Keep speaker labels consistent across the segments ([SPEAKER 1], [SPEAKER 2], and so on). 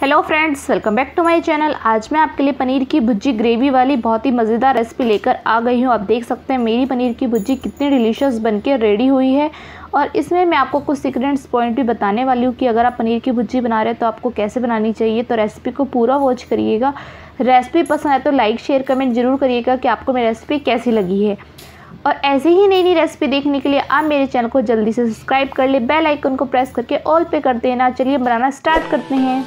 [SPEAKER 1] hello friends welcome back to my channel आज मैं आपके लिए पनीर की भुजी ग्रेवी वाली बहुत ही मज़ेदार रेसिपी लेकर आ गई हूँ आप देख सकते हैं मेरी पनीर की भुजी कितनी डिलीशियस बनके रेडी हुई है और इसमें मैं आपको कुछ सीक्रेट्स पॉइंट भी बताने वाली हूँ कि अगर आप पनीर की भुजी बना रहे हैं तो आपको कैसे बनानी चाहिए तो रेसिपी को पूरा वॉच करिएगा रेसिपी पसंद आए तो लाइक शेयर कमेंट जरूर करिएगा कि आपको मेरी रेसिपी कैसी लगी है और ऐसे ही नई नई रेसिपी देखने के लिए आप मेरे चैनल को जल्दी से सब्सक्राइब कर ले बेल आइकन को प्रेस करके ऑल पे कर देना चलिए बनाना स्टार्ट करते हैं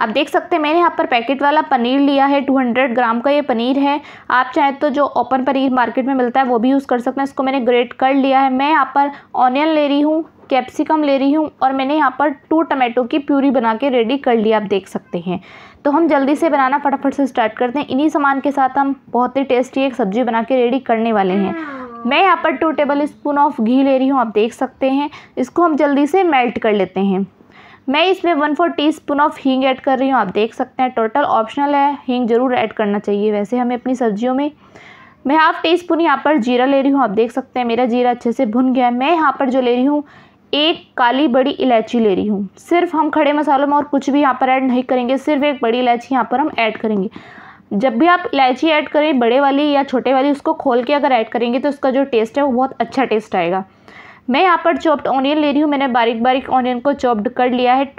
[SPEAKER 1] आप देख सकते हैं मैंने यहाँ पर पैकेट वाला पनीर लिया है 200 ग्राम का ये पनीर है आप चाहें तो जो ओपन पनीर मार्केट में मिलता है वो भी यूज़ कर सकते हैं इसको मैंने ग्रेट कर लिया है मैं यहाँ पर ऑनियन ले रही हूँ कैप्सिकम ले रही हूँ और मैंने यहाँ पर टू टमाटो की प्यूरी बना के रेडी कर लिया आप देख सकते हैं तो हम जल्दी से बनाना फटाफट से स्टार्ट करते हैं इन्हीं सामान के साथ हम बहुत ही टेस्टी एक सब्ज़ी बना के रेडी करने वाले हैं मैं यहाँ पर two tablespoon of ghee ले रही हूँ आप देख सकते हैं इसको हम जल्दी से मेल्ट कर लेते हैं मैं इसमें one four teaspoon of hing add कर रही हूँ आप देख सकते हैं टोटल ऑप्शनल है हींग ज़रूर ऐड करना चाहिए वैसे हमें अपनी सब्जियों में मैं हाफ़ टी स्पून यहाँ पर जीरा ले रही हूँ आप देख सकते हैं मेरा जीरा अच्छे से भुन गया है मैं यहाँ पर जो ले रही हूँ एक काली बड़ी इलायची ले रही हूँ सिर्फ हम खड़े मसालों में और कुछ भी यहाँ पर ऐड नहीं करेंगे सिर्फ एक बड़ी इलायची यहाँ पर हम ऐड करेंगे जब भी आप इलायची ऐड करें बड़े वाली या छोटे वाली उसको खोल के अगर ऐड करेंगे तो उसका जो टेस्ट है वो बहुत अच्छा टेस्ट आएगा मैं यहाँ पर चॉप्ड ऑनियन ले रही हूँ मैंने बारीक बारीक ऑनियन को चॉप्ड कर लिया है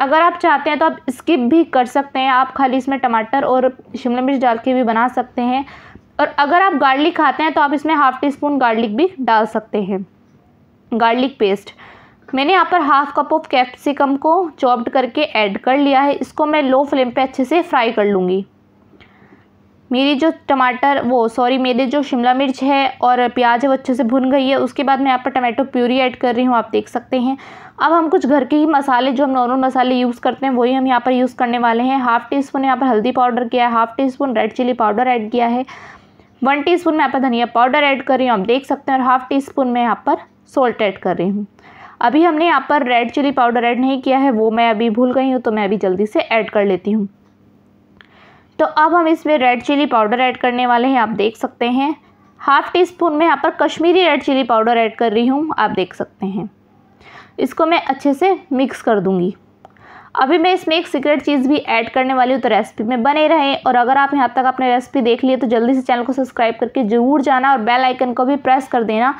[SPEAKER 1] अगर आप चाहते हैं तो आप स्किप भी कर सकते हैं आप खाली इसमें टमाटर और शिमला मिर्च डाल के भी बना सकते हैं और अगर आप गार्लिक खाते हैं तो आप इसमें हाफ़ टी स्पून गार्लिक भी डाल सकते हैं गार्लिक पेस्ट मैंने यहाँ पर हाफ़ कप ऑफ कैप्सिकम को चॉप्ड करके ऐड कर लिया है इसको मैं लो फ्लेम पे अच्छे से फ्राई कर लूँगी मेरी जो टमाटर वो सॉरी मेरे जो शिमला मिर्च है और प्याज है वो अच्छे से भुन गई है उसके बाद मैं यहाँ पर टमाटो प्यूरी ऐड कर रही हूँ आप देख सकते हैं अब हम कुछ घर के ही मसाले जो हम नॉर्मल मसाले यूज़ करते हैं वही हम यहाँ पर यूज़ करने वाले हैं हाफ़ टी स्पून यहाँ पर हल्दी पाउडर किया है half teaspoon red chilli powder add किया है वन टी स्पून मैं यहाँ पर धनिया पाउडर ऐड कर रही हूँ आप देख सकते हैं और हाफ़ टी स्पून मैं यहाँ पर सॉल्ट ऐड कर रही हूँ अभी हमने यहाँ पर रेड चिली पाउडर ऐड नहीं किया है वो मैं अभी भूल गई हूँ तो मैं अभी जल्दी से ऐड कर लेती हूँ तो अब हम इसमें रेड चिली पाउडर ऐड करने वाले हैं आप देख सकते हैं हाफ़ टी स्पून में यहाँ पर Kashmiri red chilli powder add कर रही हूँ आप देख सकते हैं इसको मैं अच्छे से मिक्स कर दूँगी अभी मैं इसमें एक सीक्रेट चीज़ भी ऐड करने वाली हूँ तो रेसिपी में बने रहें और अगर आप यहाँ तक अपने रेसिपी देख लिए तो जल्दी से चैनल को सब्सक्राइब करके ज़रूर जाना और बेल आइकन को भी प्रेस कर देना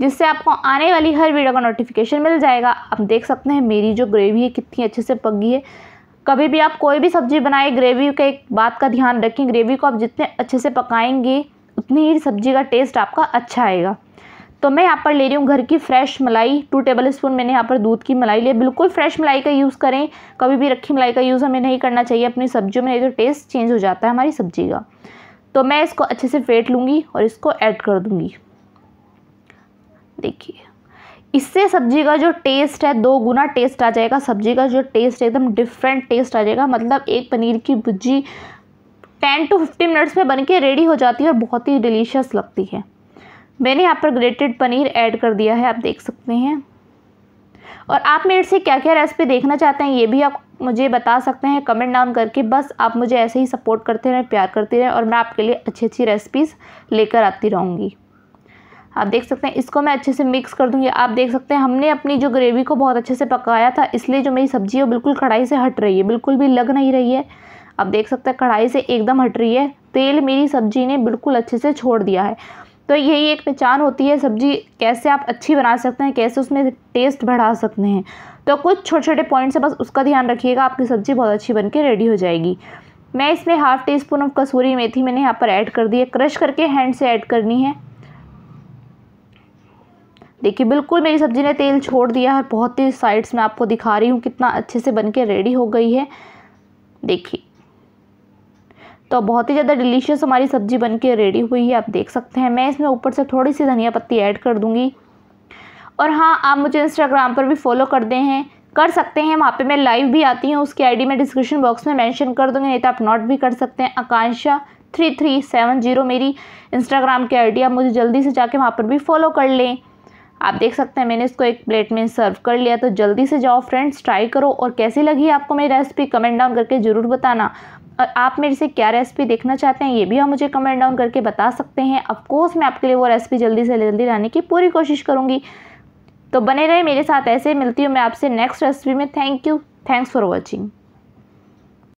[SPEAKER 1] जिससे आपको आने वाली हर वीडियो का नोटिफिकेशन मिल जाएगा आप देख सकते हैं मेरी जो ग्रेवी है कितनी अच्छे से पक गई है कभी भी आप कोई भी सब्ज़ी बनाए ग्रेवी के एक बात का ध्यान रखें ग्रेवी को आप जितने अच्छे से पकाएंगे उतनी ही सब्ज़ी का टेस्ट आपका अच्छा आएगा तो मैं यहाँ पर ले रही हूँ घर की फ्रेश मलाई टू टेबल स्पून मैंने यहाँ पर दूध की मलाई ली बिल्कुल फ्रेश मलाई का यूज़ करें कभी भी रखी मलाई का यूज़ हमें नहीं करना चाहिए अपनी सब्जियों में नहीं तो टेस्ट चेंज हो जाता है हमारी सब्जी का तो मैं इसको अच्छे से फेंट लूँगी और इसको ऐड कर दूँगी देखिए इससे सब्जी का जो टेस्ट है दो गुना टेस्ट आ जाएगा सब्जी का जो टेस्ट एकदम डिफरेंट टेस्ट आ जाएगा मतलब एक पनीर की भुजी टेन टू फिफ्टीन मिनट्स में बन के रेडी हो जाती है और बहुत ही डिलीशियस लगती है मैंने यहाँ पर ग्रेटेड पनीर ऐड कर दिया है आप देख सकते हैं और आप मेरे से क्या क्या रेसिपी देखना चाहते हैं ये भी आप मुझे बता सकते हैं कमेंट डाउन करके बस आप मुझे ऐसे ही सपोर्ट करते रहें प्यार करते रहें और मैं आपके लिए अच्छी अच्छी रेसिपीज़ लेकर आती रहूँगी आप देख सकते हैं इसको मैं अच्छे से मिक्स कर दूँगी आप देख सकते हैं हमने अपनी जो ग्रेवी को बहुत अच्छे से पकाया था इसलिए जो मेरी सब्ज़ी है बिल्कुल कढ़ाई से हट रही है बिल्कुल भी लग नहीं रही है आप देख सकते हैं कढ़ाई से एकदम हट रही है तेल मेरी सब्ज़ी ने बिल्कुल अच्छे से छोड़ दिया है तो यही एक पहचान होती है सब्ज़ी कैसे आप अच्छी बना सकते हैं कैसे उसमें टेस्ट बढ़ा सकते हैं तो कुछ छोटे छोटे पॉइंट्स है बस उसका ध्यान रखिएगा आपकी सब्ज़ी बहुत अच्छी बन के रेडी हो जाएगी मैं इसमें half teaspoon of kasuri methi मैंने यहाँ पर ऐड कर दी है क्रश करके हैंड से ऐड करनी है देखिए बिल्कुल मेरी सब्ज़ी ने तेल छोड़ दिया है बहुत ही साइड्स में आपको दिखा रही हूँ कितना अच्छे से बन के रेडी हो गई है देखिए तो बहुत ही ज़्यादा डिलीशियस हमारी सब्ज़ी बन के रेडी हुई है आप देख सकते हैं मैं इसमें ऊपर से थोड़ी सी धनिया पत्ती ऐड कर दूँगी और हाँ आप मुझे इंस्टाग्राम पर भी फॉलो कर दें हैं कर सकते हैं वहाँ पे मैं लाइव भी आती हूँ उसकी आईडी मैं डिस्क्रिप्शन बॉक्स में मेंशन कर दूँगी नहीं तो आप नोट भी कर सकते हैं Akanksha three three seven zero मेरी इंस्टाग्राम की आईडी आप मुझे जल्दी से जाके वहाँ पर भी फॉलो कर लें आप देख सकते हैं मैंने इसको एक प्लेट में सर्व कर लिया तो जल्दी से जाओ फ्रेंड्स ट्राई करो और कैसी लगी आपको मेरी रेसिपी कमेंट डाउन करके ज़रूर बताना और आप मेरे से क्या रेसिपी देखना चाहते हैं ये भी आप मुझे कमेंट डाउन करके बता सकते हैं अफकोर्स मैं आपके लिए वो रेसिपी जल्दी से जल्दी लाने की पूरी कोशिश करूँगी तो बने रहे मेरे साथ ऐसे मिलती हूँ मैं आपसे नेक्स्ट रेसिपी में thank you thanks for watching